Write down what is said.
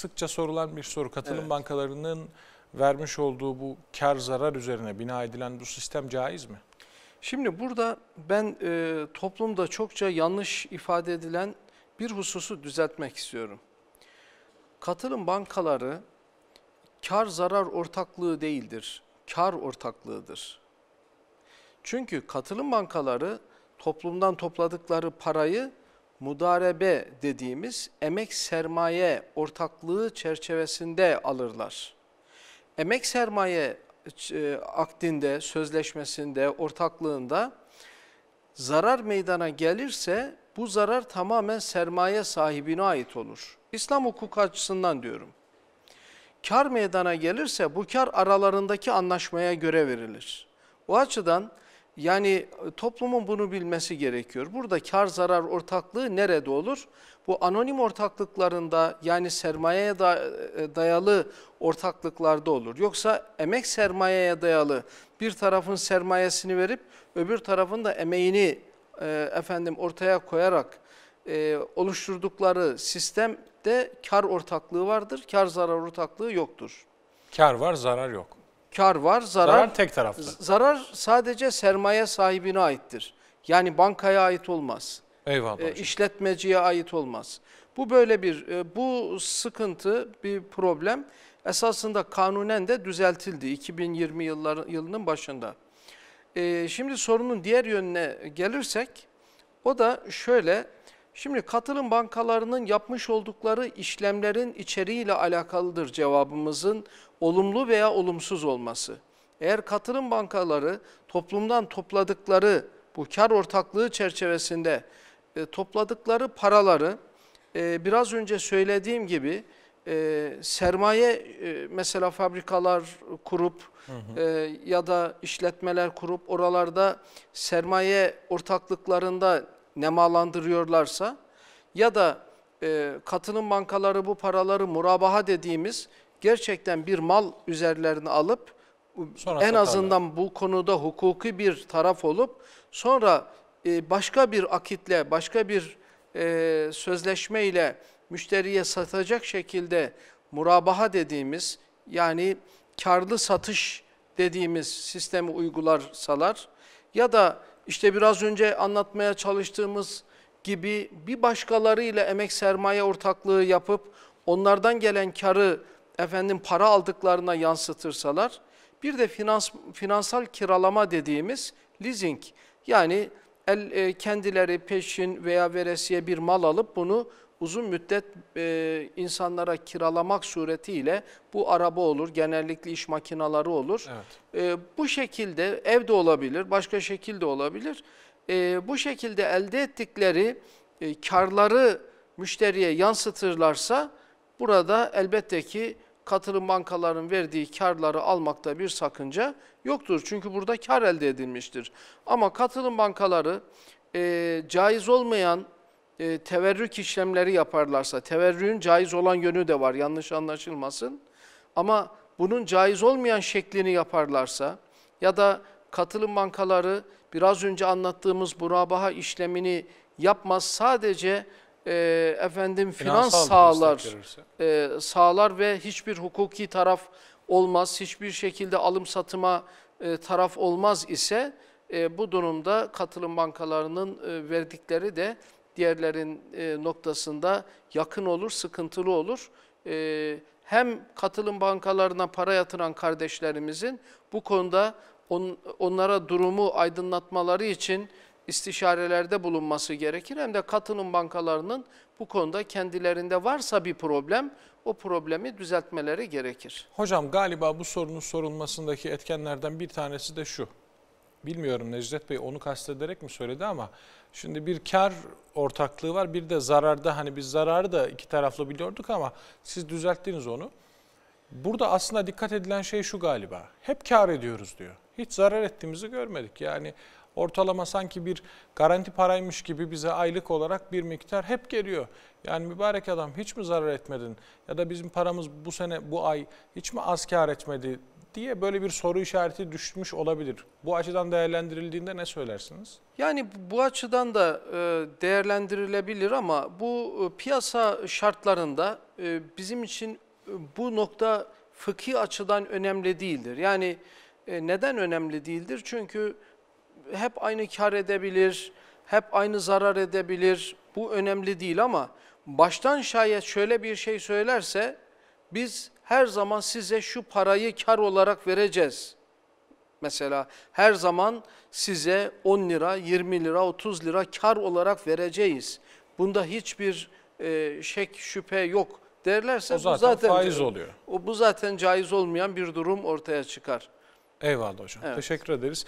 sıkça sorulan bir soru. Katılım evet. bankalarının vermiş olduğu bu kar zarar üzerine bina edilen bu sistem caiz mi? Şimdi burada ben e, toplumda çokça yanlış ifade edilen bir hususu düzeltmek istiyorum. Katılım bankaları kar zarar ortaklığı değildir, kar ortaklığıdır. Çünkü katılım bankaları toplumdan topladıkları parayı mudarebe dediğimiz emek sermaye ortaklığı çerçevesinde alırlar. Emek sermaye e, akdinde, sözleşmesinde, ortaklığında zarar meydana gelirse bu zarar tamamen sermaye sahibine ait olur. İslam hukuku açısından diyorum. Kar meydana gelirse bu kar aralarındaki anlaşmaya göre verilir. O açıdan yani e, toplumun bunu bilmesi gerekiyor. Burada kar zarar ortaklığı nerede olur? Bu anonim ortaklıklarında yani sermayeye e, dayalı ortaklıklarda olur. Yoksa emek sermayeye dayalı bir tarafın sermayesini verip öbür tarafın da emeğini e, efendim ortaya koyarak e, oluşturdukları sistemde kar ortaklığı vardır. Kar zarar ortaklığı yoktur. Kar var zarar yok kar var, zarar, zarar tek taraflı. Zarar sadece sermaye sahibine aittir. Yani bankaya ait olmaz. Eyvallah. E, işletmeciye ait olmaz. Bu böyle bir e, bu sıkıntı, bir problem esasında kanunen de düzeltildi 2020 yılların yılının başında. E, şimdi sorunun diğer yönüne gelirsek o da şöyle Şimdi katılım bankalarının yapmış oldukları işlemlerin içeriğiyle alakalıdır cevabımızın olumlu veya olumsuz olması. Eğer katılım bankaları toplumdan topladıkları bu kar ortaklığı çerçevesinde e, topladıkları paraları e, biraz önce söylediğim gibi e, sermaye e, mesela fabrikalar kurup hı hı. E, ya da işletmeler kurup oralarda sermaye ortaklıklarında nemalandırıyorlarsa ya da e, katının bankaları bu paraları murabaha dediğimiz gerçekten bir mal üzerlerini alıp sonra en azından tabii. bu konuda hukuki bir taraf olup sonra e, başka bir akitle, başka bir e, sözleşme ile müşteriye satacak şekilde murabaha dediğimiz yani karlı satış dediğimiz sistemi uygularsalar ya da işte biraz önce anlatmaya çalıştığımız gibi bir başkalarıyla emek sermaye ortaklığı yapıp onlardan gelen karı efendim para aldıklarına yansıtırsalar bir de finans, finansal kiralama dediğimiz leasing yani el, e, kendileri peşin veya veresiye bir mal alıp bunu uzun müddet e, insanlara kiralamak suretiyle bu araba olur, genellikle iş makinaları olur. Evet. E, bu şekilde evde olabilir, başka şekilde olabilir. E, bu şekilde elde ettikleri e, karları müşteriye yansıtırlarsa burada elbette ki katılım bankaların verdiği karları almakta bir sakınca yoktur. Çünkü burada kar elde edilmiştir. Ama katılım bankaları e, caiz olmayan e, teverrük işlemleri yaparlarsa, teverrüğün caiz olan yönü de var yanlış anlaşılmasın. Ama bunun caiz olmayan şeklini yaparlarsa ya da katılım bankaları biraz önce anlattığımız murabaha işlemini yapmaz sadece e, efendim finans sağlar e, sağlar ve hiçbir hukuki taraf olmaz hiçbir şekilde alım satıma e, taraf olmaz ise e, bu durumda katılım bankalarının e, verdikleri de diğerlerin e, noktasında yakın olur, sıkıntılı olur. E, hem katılım bankalarına para yatıran kardeşlerimizin bu konuda on, onlara durumu aydınlatmaları için istişarelerde bulunması gerekir. Hem de katılım bankalarının bu konuda kendilerinde varsa bir problem o problemi düzeltmeleri gerekir. Hocam galiba bu sorunun sorulmasındaki etkenlerden bir tanesi de şu. Bilmiyorum Necdet Bey onu kastederek mi söyledi ama şimdi bir kar ortaklığı var. Bir de zararda hani biz zararı da iki taraflı biliyorduk ama siz düzelttiniz onu. Burada aslında dikkat edilen şey şu galiba. Hep kar ediyoruz diyor. Hiç zarar ettiğimizi görmedik. Yani ortalama sanki bir garanti paraymış gibi bize aylık olarak bir miktar hep geliyor. Yani mübarek adam hiç mi zarar etmedin ya da bizim paramız bu sene bu ay hiç mi az kar etmedi diye böyle bir soru işareti düşmüş olabilir. Bu açıdan değerlendirildiğinde ne söylersiniz? Yani bu açıdan da e, değerlendirilebilir ama bu e, piyasa şartlarında e, bizim için bu nokta fıkhi açıdan önemli değildir. Yani neden önemli değildir? Çünkü hep aynı kar edebilir, hep aynı zarar edebilir. Bu önemli değil ama baştan şayet şöyle bir şey söylerse biz her zaman size şu parayı kar olarak vereceğiz. Mesela her zaman size 10 lira, 20 lira, 30 lira kar olarak vereceğiz. Bunda hiçbir e, şek, şüphe yok derlerse o zaten, bu zaten faiz oluyor. O, bu zaten caiz olmayan bir durum ortaya çıkar. Eyvallah hocam. Evet. Teşekkür ederiz.